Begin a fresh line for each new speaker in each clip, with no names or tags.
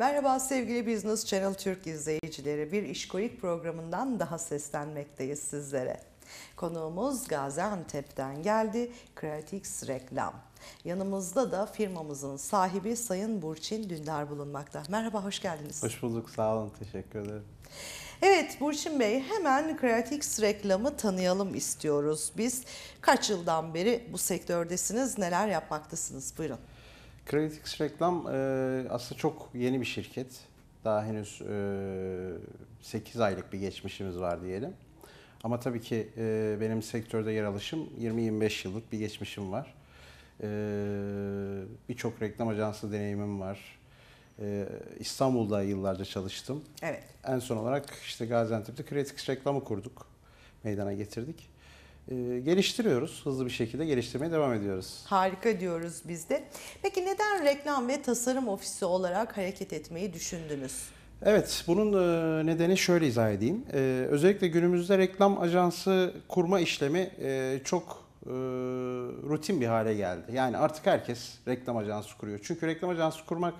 Merhaba sevgili Business Channel Türk izleyicileri. Bir işkolik programından daha seslenmekteyiz sizlere. Konuğumuz Gaziantep'ten geldi. Creatix Reklam. Yanımızda da firmamızın sahibi Sayın Burçin Dündar bulunmakta. Merhaba, hoş geldiniz.
Hoş bulduk, sağ olun, teşekkür ederim.
Evet Burçin Bey hemen Creatix reklamı tanıyalım istiyoruz. Biz kaç yıldan beri bu sektördesiniz, neler yapmaktasınız? Buyurun. Creditix Reklam
e, aslında çok yeni bir şirket. Daha henüz e, 8 aylık bir geçmişimiz var diyelim. Ama tabii ki e, benim sektörde yer alışım 20-25 yıllık bir geçmişim var. E, Birçok reklam ajansı deneyimim var. E, İstanbul'da yıllarca çalıştım. Evet. En son olarak işte Gaziantep'te Creditix Reklam'ı kurduk. Meydana getirdik. Ee, geliştiriyoruz. Hızlı bir şekilde geliştirmeye devam ediyoruz.
Harika diyoruz biz de. Peki neden reklam ve tasarım ofisi olarak hareket etmeyi düşündünüz?
Evet, bunun e, nedeni şöyle izah edeyim. E, özellikle günümüzde reklam ajansı kurma işlemi e, çok rutin bir hale geldi. Yani artık herkes reklam ajansı kuruyor. Çünkü reklam ajansı kurmak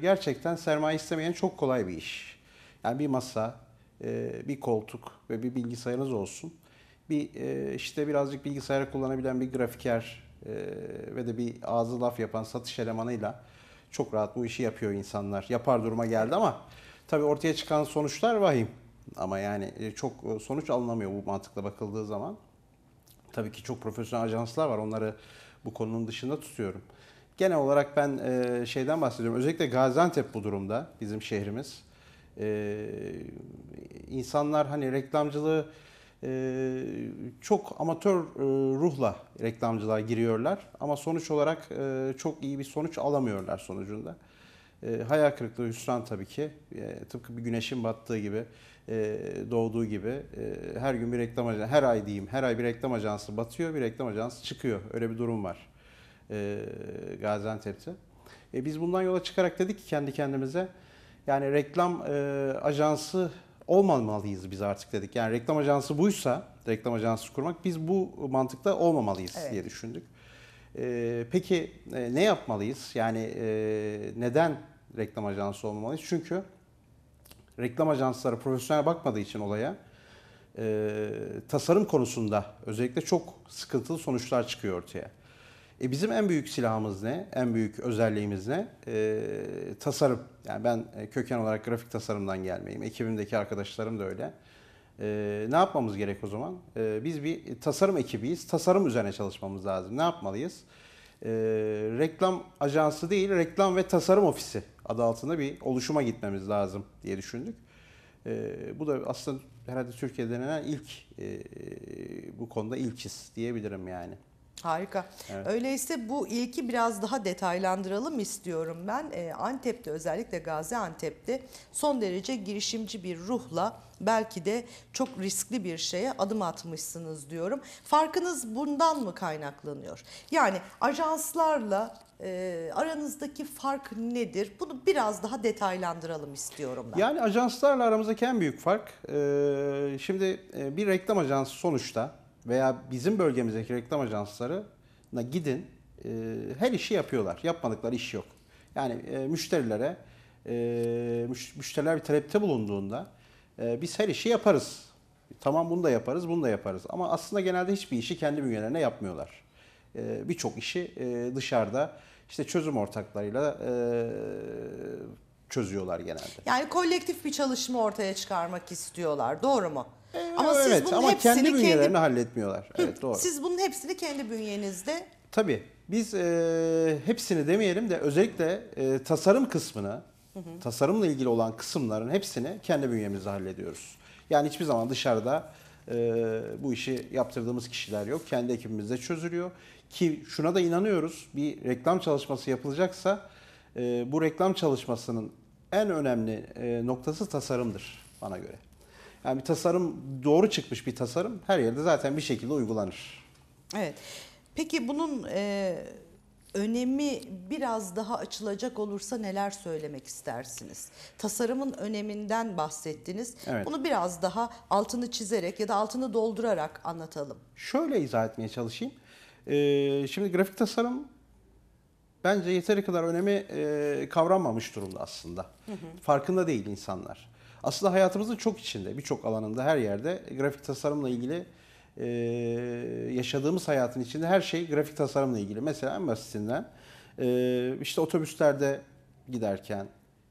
gerçekten sermaye istemeyen çok kolay bir iş. Yani bir masa, bir koltuk ve bir bilgisayarınız olsun bir e, işte birazcık bilgisayarı kullanabilen bir grafiker e, ve de bir ağzı laf yapan satış elemanıyla çok rahat bu işi yapıyor insanlar. Yapar duruma geldi ama tabii ortaya çıkan sonuçlar vahim. Ama yani e, çok e, sonuç alınamıyor bu mantıkla bakıldığı zaman. Tabii ki çok profesyonel ajanslar var. Onları bu konunun dışında tutuyorum. Genel olarak ben e, şeyden bahsediyorum. Özellikle Gaziantep bu durumda bizim şehrimiz. insanlar hani reklamcılığı e, çok amatör e, ruhla reklamcılar giriyorlar ama sonuç olarak e, çok iyi bir sonuç alamıyorlar sonucunda. E, hayal kırıklığı, hüsran tabii ki. E, tıpkı bir güneşin battığı gibi, e, doğduğu gibi e, her gün bir reklam ajansı, her ay diyeyim, her ay bir reklam ajansı batıyor, bir reklam ajansı çıkıyor. Öyle bir durum var e, Gaziantep'te. E, biz bundan yola çıkarak dedik ki kendi kendimize, yani reklam e, ajansı olmamalıyız biz artık dedik. Yani reklam ajansı buysa, reklam ajansı kurmak biz bu mantıkta olmamalıyız evet. diye düşündük. E, peki e, ne yapmalıyız? Yani e, neden reklam ajansı olmamalıyız? Çünkü reklam ajansları profesyonel bakmadığı için olaya e, tasarım konusunda özellikle çok sıkıntılı sonuçlar çıkıyor ortaya. E bizim en büyük silahımız ne? En büyük özelliğimiz ne? E, tasarım. Yani ben e, köken olarak grafik tasarımdan gelmeyeyim, Ekibimdeki arkadaşlarım da öyle. E, ne yapmamız gerek o zaman? E, biz bir tasarım ekibiyiz. Tasarım üzerine çalışmamız lazım. Ne yapmalıyız? E, reklam ajansı değil, reklam ve tasarım ofisi adı altında bir oluşuma gitmemiz lazım diye düşündük. E, bu da aslında herhalde Türkiye'de ilk e, bu konuda ilkiz diyebilirim yani.
Harika. Evet. Öyleyse bu ilki biraz daha detaylandıralım istiyorum ben. E, Antep'te özellikle Gaziantep'te son derece girişimci bir ruhla belki de çok riskli bir şeye adım atmışsınız diyorum. Farkınız bundan mı kaynaklanıyor? Yani ajanslarla e, aranızdaki fark nedir? Bunu biraz daha detaylandıralım istiyorum ben.
Yani ajanslarla aramızdaki en büyük fark e, şimdi e, bir reklam ajansı sonuçta veya bizim bölgemizdeki reklam ajanslarına gidin e, her işi yapıyorlar. Yapmadıkları iş yok. Yani e, müşterilere e, müş, müşteriler bir talepte bulunduğunda e, biz her işi yaparız. Tamam bunu da yaparız, bunu da yaparız. Ama aslında genelde hiçbir işi kendi bünyelerine yapmıyorlar. E, Birçok işi e, dışarıda işte çözüm ortaklarıyla e, çözüyorlar genelde.
Yani kolektif bir çalışma ortaya çıkarmak istiyorlar. Doğru mu? E, ama evet, siz bunun ama hepsini kendi bünyelerini kendi...
halletmiyorlar. Hı, evet doğru. Siz
bunun hepsini kendi bünyenizde
Tabii biz e, hepsini demeyelim de özellikle e, tasarım kısmını, hı hı. tasarımla ilgili olan kısımların hepsini kendi bünyemizde hallediyoruz. Yani hiçbir zaman dışarıda e, bu işi yaptırdığımız kişiler yok. Kendi ekibimizde çözülüyor. Ki şuna da inanıyoruz bir reklam çalışması yapılacaksa e, bu reklam çalışmasının en önemli e, noktası tasarımdır bana göre. Yani bir tasarım doğru çıkmış bir tasarım her yerde zaten bir şekilde uygulanır.
Evet. Peki bunun e, önemi biraz daha açılacak olursa neler söylemek istersiniz? Tasarımın öneminden bahsettiniz. Evet. Bunu biraz daha altını çizerek ya da altını doldurarak anlatalım.
Şöyle izah etmeye çalışayım. Ee, şimdi grafik tasarım bence yeteri kadar önemi e, kavranmamış durumda aslında. Hı hı. Farkında değil insanlar aslında hayatımızın çok içinde, birçok alanında, her yerde grafik tasarımla ilgili e, yaşadığımız hayatın içinde her şey grafik tasarımla ilgili. Mesela en basitinden e, işte otobüslerde giderken,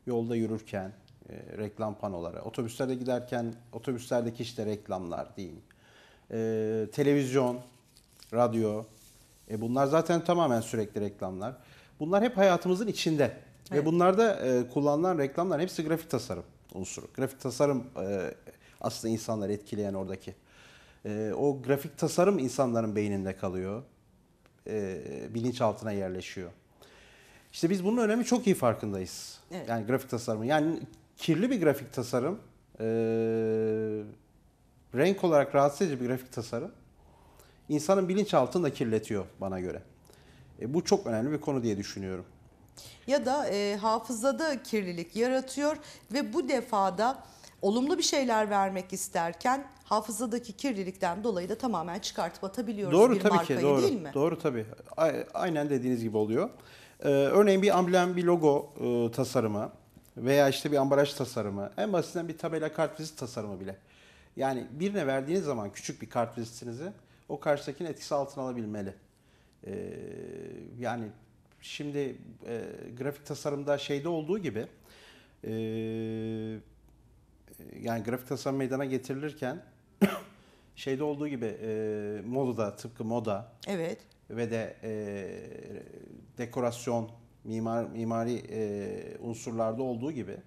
yolda yürürken, e, reklam panoları, otobüslerde giderken otobüslerdeki işte reklamlar diyeyim, e, televizyon, radyo, e, bunlar zaten tamamen sürekli reklamlar. Bunlar hep hayatımızın içinde. Evet. Ve bunlarda e, kullanılan reklamlar hepsi grafik tasarım unsuru. Grafik tasarım e, aslında insanları etkileyen oradaki. E, o grafik tasarım insanların beyninde kalıyor. E, bilinçaltına yerleşiyor. İşte biz bunun önemi çok iyi farkındayız. Evet. Yani grafik tasarımı. Yani kirli bir grafik tasarım, e, renk olarak rahatsız edici bir grafik tasarım insanın bilinçaltını da kirletiyor bana göre. E, bu çok önemli bir konu diye düşünüyorum
ya da e, hafızada kirlilik yaratıyor ve bu defada olumlu bir şeyler vermek isterken hafızadaki kirlilikten dolayı da tamamen çıkartıp atabiliyoruz doğru, bir tabii markayı ki, doğru, değil mi?
Doğru tabii. A aynen dediğiniz gibi oluyor. Ee, örneğin bir amblem, bir logo e, tasarımı veya işte bir ambalaj tasarımı, en basitinden bir tabela kartvizit tasarımı bile. Yani birine verdiğiniz zaman küçük bir kartvizitinizi o karşıdakinin etkisi altına alabilmeli. Ee, yani şimdi e, grafik tasarımda şeyde olduğu gibi e, e yani grafik tasarım meydana getirilirken şeyde olduğu gibi e, modada tıpkı moda evet. ve de e, dekorasyon mimar mimari e, unsurlarda olduğu gibi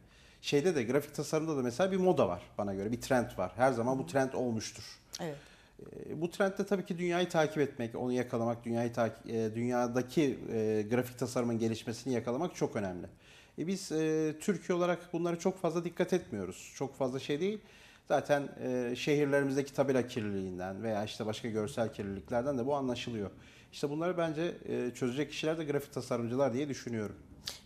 şeyde de grafik tasarımda da mesela bir moda var bana göre bir trend var. Her zaman bu trend olmuştur. Evet. Ee, bu trendde tabii ki dünyayı takip etmek, onu yakalamak, dünyayı takip, e, dünyadaki e, grafik tasarımın gelişmesini yakalamak çok önemli. E, biz Türkiye olarak bunlara çok fazla dikkat etmiyoruz. Çok fazla şey değil. Zaten e, şehirlerimizdeki tabela kirliliğinden veya işte başka görsel kirliliklerden de bu anlaşılıyor. İşte bunları bence çözecek kişiler de grafik tasarımcılar diye düşünüyorum.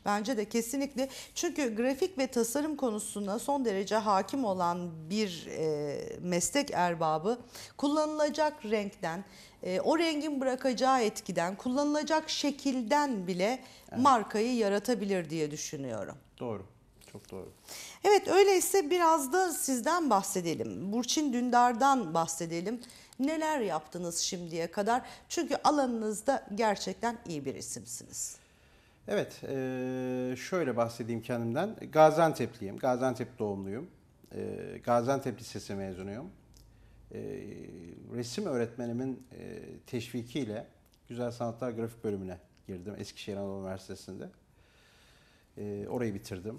Bence de kesinlikle çünkü grafik ve tasarım konusunda son derece hakim olan bir e, meslek erbabı kullanılacak renkten, e, o rengin bırakacağı etkiden, kullanılacak şekilden bile evet. markayı yaratabilir diye düşünüyorum. Doğru. Çok doğru. Evet öyleyse biraz da sizden bahsedelim. Burçin Dündar'dan bahsedelim. Neler yaptınız şimdiye kadar? Çünkü alanınızda gerçekten iyi bir isimsiniz. Evet,
şöyle bahsedeyim kendimden. Gaziantep'liyim, Gaziantep doğumluyum. Gaziantep Lisesi mezunuyum. Resim öğretmenimin teşvikiyle Güzel Sanatlar Grafik Bölümüne girdim Eskişehir Anadolu Üniversitesi'nde. Orayı bitirdim.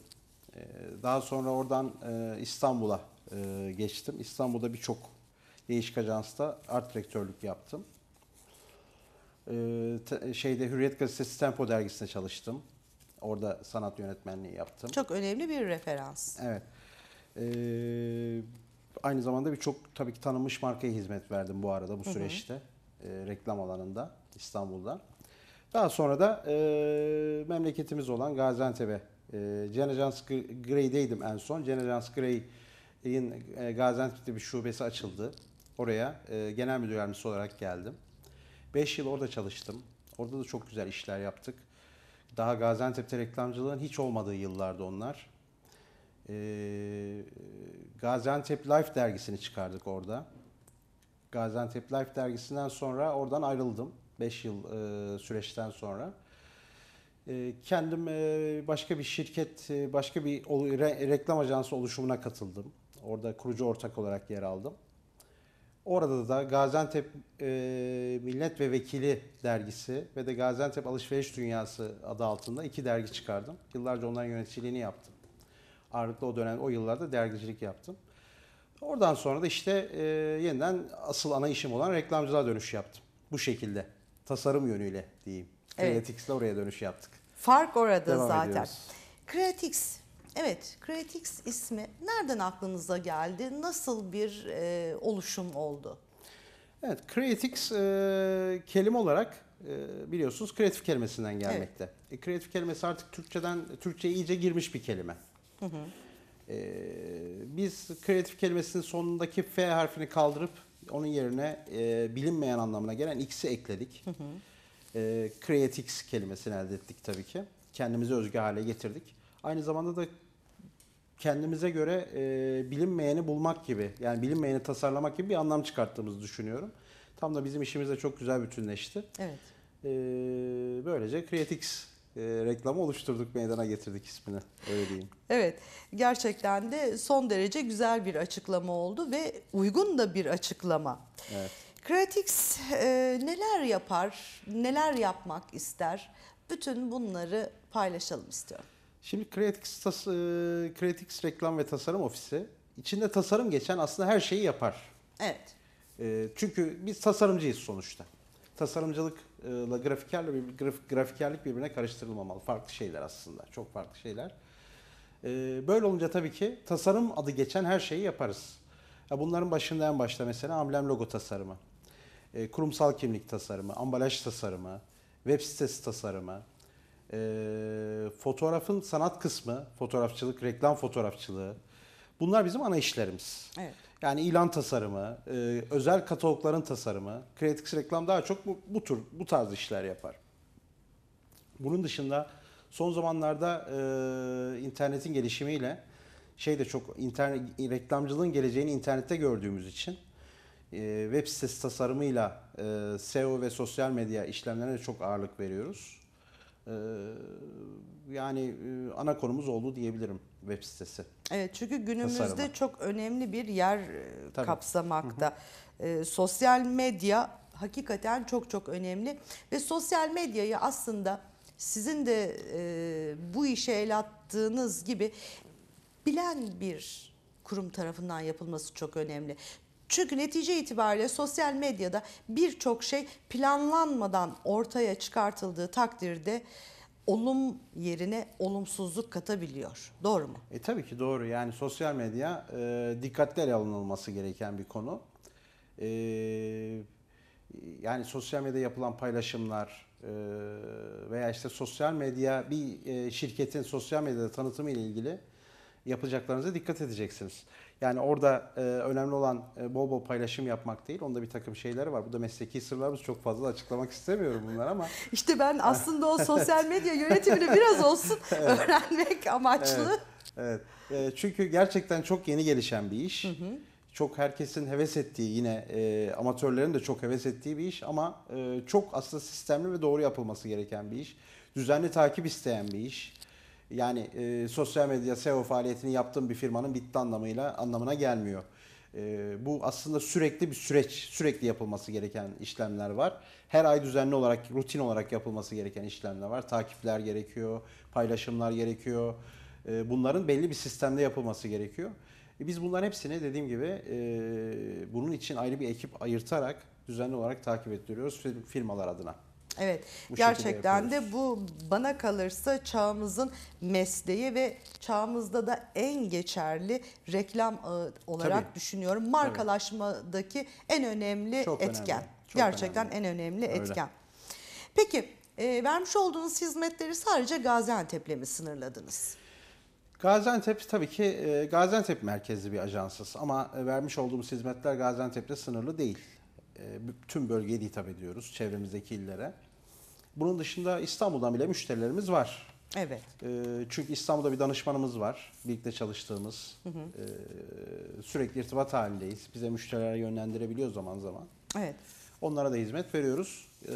Daha sonra oradan İstanbul'a geçtim. İstanbul'da birçok değişik ajansta art direktörlük yaptım. Ee, şeyde Hürriyet Gazetesi Tempo dergisinde çalıştım. Orada sanat yönetmenliği yaptım. Çok
önemli bir referans. Evet.
Ee, aynı zamanda birçok tabii ki tanınmış markaya hizmet verdim bu arada bu hı hı. süreçte. E, reklam alanında İstanbul'da. Daha sonra da e, memleketimiz olan Gaziantep'e e, Generals Grey'deydim en son. Generals Grey'in e, Gaziantep'te bir şubesi açıldı. Oraya e, genel müdür yardımcısı olarak geldim. 5 yıl orada çalıştım. Orada da çok güzel işler yaptık. Daha Gaziantep'te reklamcılığın hiç olmadığı yıllarda onlar. Ee, Gaziantep Life dergisini çıkardık orada. Gaziantep Life dergisinden sonra oradan ayrıldım. 5 yıl e, süreçten sonra. E, kendim e, başka bir şirket, e, başka bir re, reklam ajansı oluşumuna katıldım. Orada kurucu ortak olarak yer aldım. Orada da Gaziantep e, Millet ve Vekili dergisi ve de Gaziantep Alışveriş Dünyası adı altında iki dergi çıkardım. Yıllarca onların yöneticiliğini yaptım. Ağırlıklı o dönem, o yıllarda dergicilik yaptım. Oradan sonra da işte e, yeniden asıl ana işim olan reklamcılığa dönüş yaptım. Bu şekilde. Tasarım yönüyle diyeyim. Evet. oraya dönüş yaptık. Fark orada Devam zaten. Ediyoruz.
Evet, Creatix ismi nereden aklınıza geldi? Nasıl bir e, oluşum oldu? Evet, Creatix e,
kelime olarak e, biliyorsunuz kreatif kelimesinden gelmekte. Evet. E, kreatif kelimesi artık Türkçeden Türkçe'ye iyice girmiş bir kelime. Hı hı. E, biz kreatif kelimesinin sonundaki F harfini kaldırıp onun yerine e, bilinmeyen anlamına gelen X'i ekledik. Hı hı. E, Creatix kelimesini elde ettik tabii ki. kendimizi özgü hale getirdik. Aynı zamanda da kendimize göre e, bilinmeyeni bulmak gibi yani bilinmeyeni tasarlamak gibi bir anlam çıkarttığımızı düşünüyorum. Tam da bizim işimizle çok güzel bütünleşti. Evet. E, böylece Creatix e, reklamı oluşturduk, meydana getirdik ismini. Öyle diyeyim.
Evet, gerçekten de son derece güzel bir açıklama oldu ve uygun da bir açıklama. Evet. Creatix e, neler yapar, neler yapmak ister? Bütün bunları paylaşalım istiyorum.
Şimdi Creatix, tas- e, Creatix Reklam ve Tasarım Ofisi içinde tasarım geçen aslında her şeyi yapar. Evet. E, çünkü biz tasarımcıyız sonuçta. Tasarımcılıkla e, grafikerle bir graf, grafikerlik birbirine karıştırılmamalı. Farklı şeyler aslında. Çok farklı şeyler. E, böyle olunca tabii ki tasarım adı geçen her şeyi yaparız. Ya bunların başında en başta mesela amblem logo tasarımı, e, kurumsal kimlik tasarımı, ambalaj tasarımı, web sitesi tasarımı, e, fotoğrafın sanat kısmı, fotoğrafçılık, reklam fotoğrafçılığı bunlar bizim ana işlerimiz. Evet. Yani ilan tasarımı, e, özel katalogların tasarımı, kreatif Reklam daha çok bu, bu tür bu tarz işler yapar. Bunun dışında son zamanlarda e, internetin gelişimiyle şey de çok internet reklamcılığın geleceğini internette gördüğümüz için e, web sitesi tasarımıyla e, SEO ve sosyal medya işlemlerine çok ağırlık veriyoruz. Ee, yani e, ana konumuz oldu diyebilirim web sitesi.
Evet çünkü günümüzde Tasarımı. çok önemli bir yer e, Tabii. kapsamakta. Hı hı. E, sosyal medya hakikaten çok çok önemli ve sosyal medyayı aslında sizin de e, bu işe el attığınız gibi bilen bir kurum tarafından yapılması çok önemli. Çünkü netice itibariyle sosyal medyada birçok şey planlanmadan ortaya çıkartıldığı takdirde olum yerine olumsuzluk katabiliyor.
Doğru mu? E tabii ki doğru. Yani sosyal medya e, dikkatle alınılması gereken bir konu. E, yani sosyal medyada yapılan paylaşımlar e, veya işte sosyal medya bir e, şirketin sosyal medyada tanıtımı ile ilgili yapacaklarınıza dikkat edeceksiniz. Yani orada e, önemli olan e, bol bol paylaşım yapmak değil. Onda bir takım şeyleri var. Bu da mesleki sırlarımız çok fazla açıklamak istemiyorum bunlar ama.
İşte ben aslında o sosyal medya yönetimini biraz olsun evet. öğrenmek amaçlı.
Evet. evet. E, çünkü gerçekten çok yeni gelişen bir iş. Hı hı. Çok herkesin heves ettiği yine e, amatörlerin de çok heves ettiği bir iş ama e, çok aslında sistemli ve doğru yapılması gereken bir iş. Düzenli takip isteyen bir iş. Yani e, sosyal medya SEO faaliyetini yaptığım bir firmanın bitti anlamıyla anlamına gelmiyor. E, bu aslında sürekli bir süreç, sürekli yapılması gereken işlemler var. Her ay düzenli olarak, rutin olarak yapılması gereken işlemler var. Takipler gerekiyor, paylaşımlar gerekiyor. E, bunların belli bir sistemde yapılması gerekiyor. E, biz bunların hepsini dediğim gibi e, bunun için ayrı bir ekip ayırtarak düzenli olarak takip ettiriyoruz firmalar adına. Evet bu gerçekten
de bu bana kalırsa çağımızın mesleği ve çağımızda da en geçerli reklam ağı e, olarak Tabii. düşünüyorum. Markalaşmadaki en önemli Çok etken. Önemli. Çok gerçekten önemli. en önemli etken. Peki e, vermiş olduğunuz hizmetleri sadece Gaziantep'le mi sınırladınız?
Gaziantep tabii ki e, Gaziantep merkezli bir ajansız ama e, vermiş olduğumuz hizmetler Gaziantep'te sınırlı değil. E, tüm bölgeye hitap ediyoruz çevremizdeki illere. Bunun dışında İstanbul'dan bile müşterilerimiz var. Evet. E, çünkü İstanbul'da bir danışmanımız var. Birlikte çalıştığımız. Hı hı. E, sürekli irtibat halindeyiz. Bize müşteriler yönlendirebiliyor zaman zaman. Evet. Onlara da hizmet veriyoruz. E,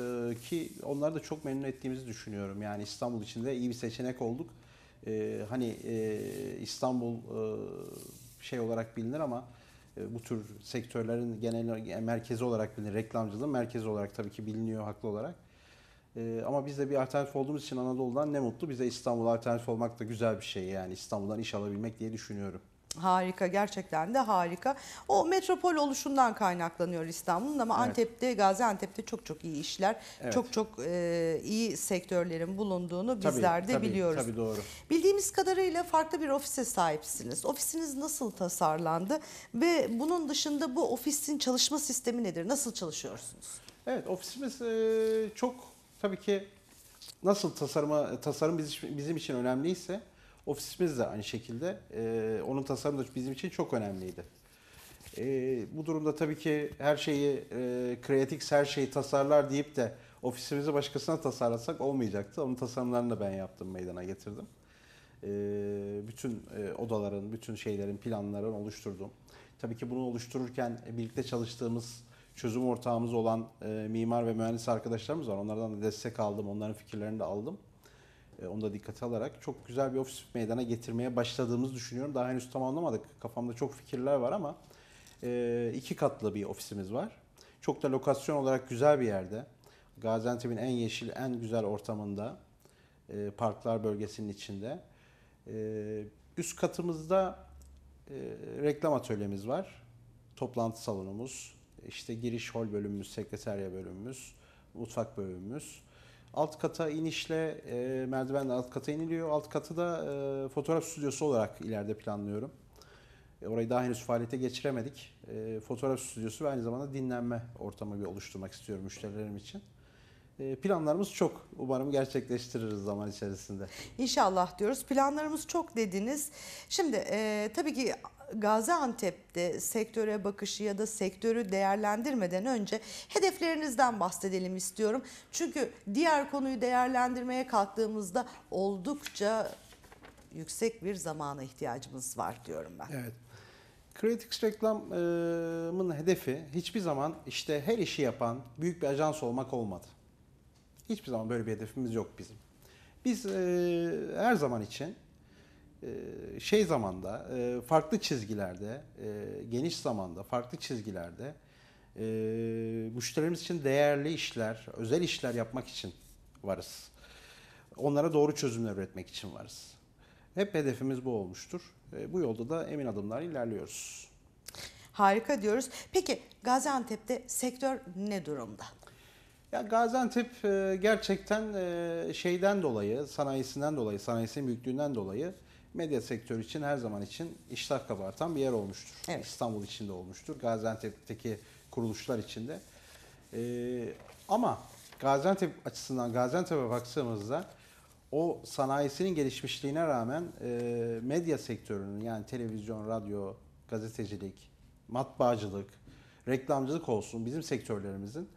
ki onları da çok memnun ettiğimizi düşünüyorum. Yani İstanbul içinde iyi bir seçenek olduk. E, hani e, İstanbul e, şey olarak bilinir ama e, bu tür sektörlerin genel merkezi olarak bilinir. Reklamcılığın merkezi olarak tabii ki biliniyor haklı olarak. E, ama biz de bir alternatif olduğumuz için Anadolu'dan ne mutlu. Bize İstanbul alternatif olmak da güzel bir şey yani İstanbul'dan iş alabilmek diye düşünüyorum.
Harika gerçekten de harika. O metropol oluşundan kaynaklanıyor İstanbul'un ama evet. Antep'te, Gaziantep'te çok çok iyi işler, evet. çok çok e, iyi sektörlerin bulunduğunu bizler de tabii, biliyoruz. Tabii doğru. Bildiğimiz kadarıyla farklı bir ofise sahipsiniz. Ofisiniz nasıl tasarlandı ve bunun dışında bu ofisin çalışma sistemi nedir? Nasıl çalışıyorsunuz? Evet ofisimiz
e, çok Tabii ki nasıl tasarıma tasarım bizim için önemliyse ofisimiz de aynı şekilde e, onun tasarımı da bizim için çok önemliydi. E, bu durumda tabii ki her şeyi e, Creatix her şeyi tasarlar deyip de ofisimizi başkasına tasarlasak olmayacaktı. Onun tasarımlarını da ben yaptım, meydana getirdim. E, bütün e, odaların, bütün şeylerin, planların oluşturdum. Tabii ki bunu oluştururken e, birlikte çalıştığımız çözüm ortağımız olan e, mimar ve mühendis arkadaşlarımız var. Onlardan da destek aldım, onların fikirlerini de aldım. E, onu da dikkate alarak çok güzel bir ofis meydana getirmeye başladığımızı düşünüyorum. Daha henüz tamamlamadık. Kafamda çok fikirler var ama e, iki katlı bir ofisimiz var. Çok da lokasyon olarak güzel bir yerde. Gaziantep'in en yeşil, en güzel ortamında. E, parklar bölgesinin içinde. E, üst katımızda e, reklam atölyemiz var. Toplantı salonumuz, işte giriş hol bölümümüz, sekreterya bölümümüz, mutfak bölümümüz. Alt kata inişle e, merdivenle alt kata iniliyor. Alt katı da e, fotoğraf stüdyosu olarak ileride planlıyorum. E, orayı daha henüz faaliyete geçiremedik. E, fotoğraf stüdyosu ve aynı zamanda dinlenme ortamı bir oluşturmak istiyorum müşterilerim için. Ee, planlarımız çok. Umarım gerçekleştiririz zaman içerisinde.
İnşallah diyoruz. Planlarımız çok dediniz. Şimdi e, tabii ki Gaziantep'te sektöre bakışı ya da sektörü değerlendirmeden önce hedeflerinizden bahsedelim istiyorum. Çünkü diğer konuyu değerlendirmeye kalktığımızda oldukça yüksek bir zamana ihtiyacımız var diyorum ben. Evet. Creatix
reklamın hedefi hiçbir zaman işte her işi yapan büyük bir ajans olmak olmadı. Hiçbir zaman böyle bir hedefimiz yok bizim. Biz e, her zaman için e, şey zamanda, e, farklı çizgilerde, e, geniş zamanda, farklı çizgilerde e, müşterilerimiz için değerli işler, özel işler yapmak için varız. Onlara doğru çözümler üretmek için
varız. Hep hedefimiz bu olmuştur. E, bu yolda da emin adımlar ilerliyoruz. Harika diyoruz. Peki Gaziantep'te sektör ne durumda?
Ya Gaziantep e, gerçekten e, şeyden dolayı, sanayisinden dolayı, sanayisinin büyüklüğünden dolayı medya sektörü için her zaman için iştah kabartan bir yer olmuştur. Evet. İstanbul içinde olmuştur. Gaziantep'teki kuruluşlar içinde. Ee, ama Gaziantep açısından Gaziantep'e baktığımızda o sanayisinin gelişmişliğine rağmen e, medya sektörünün yani televizyon, radyo, gazetecilik, matbaacılık, reklamcılık olsun bizim sektörlerimizin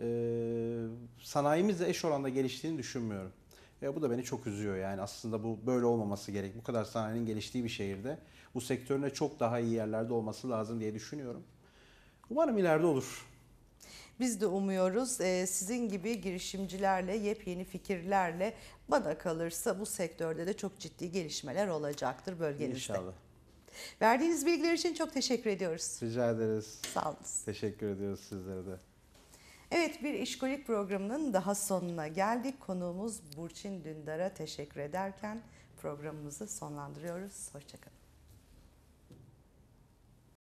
ee, sanayimiz de eş oranda geliştiğini düşünmüyorum. Ve bu da beni çok üzüyor yani aslında bu böyle olmaması gerek. Bu kadar sanayinin geliştiği bir şehirde bu sektörüne çok daha iyi yerlerde olması lazım diye düşünüyorum. Umarım ileride olur.
Biz de umuyoruz e, sizin gibi girişimcilerle, yepyeni fikirlerle bana kalırsa bu sektörde de çok ciddi gelişmeler olacaktır bölgenizde. İnşallah. Verdiğiniz bilgiler için çok teşekkür ediyoruz.
Rica ederiz. Sağ olun. Teşekkür ediyoruz sizlere de.
Evet bir işkolik programının daha sonuna geldik. Konuğumuz Burçin Dündar'a teşekkür ederken programımızı sonlandırıyoruz. Hoşçakalın.